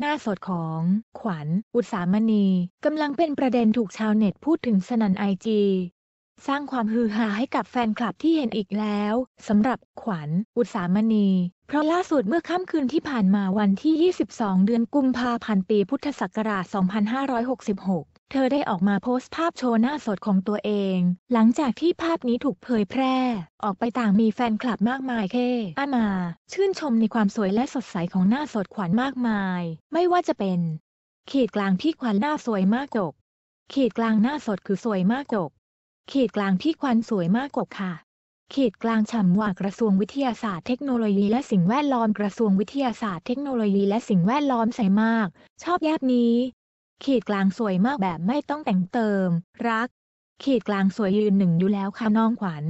หน้าสดของ ขวัญ อุตสามณีกำลังเป็นประเด็นถูกชาวเน็ตพูดถึงสนันไอจีสร้างความฮือฮาให้กับแฟนคลับที่เห็นอีกแล้วสำหรับ ขวัญ อุตสามณี เพราะล่าสุดเมื่อค่ำคืนที่ผ่านมาวันที่ 22 เดือนกุมภาพันธ์ปีพุทธศักราช 2566เธอได้ออกมาโพสต์ภาพโชว์หน้าสดของตัวเอง หลังจากที่ภาพนี้ถูกเผยแพร่ ออกไปต่างมีแฟนคลับมากมายเคอามา ชื่นชมในความสวยและสดใสของหน้าสดขวัญมากมาย ไม่ว่าจะเป็น ขีดกลางที่ขวัญหน้าสวยมากจกขีดกลางหน้าสดคือสวยมากจกขีดกลางที่ขวัญสวยมากกกค่ะ ขีดกลางฉ่ำว่ากระทรวงวิทยาศาสตร์ เทคโนโลยีและสิ่งแวดล้อมกระทรวงวิทยาศาสตร์เทคโนโลยีและสิ่งแวดล้อมใส่มาก ชอบแยบนี้ขีดกลางสวยมากแบบไม่ต้องแต่งเติม รัก ขีดกลางสวยยืนหนึ่งอยู่แล้วค่ะน้องขวัญ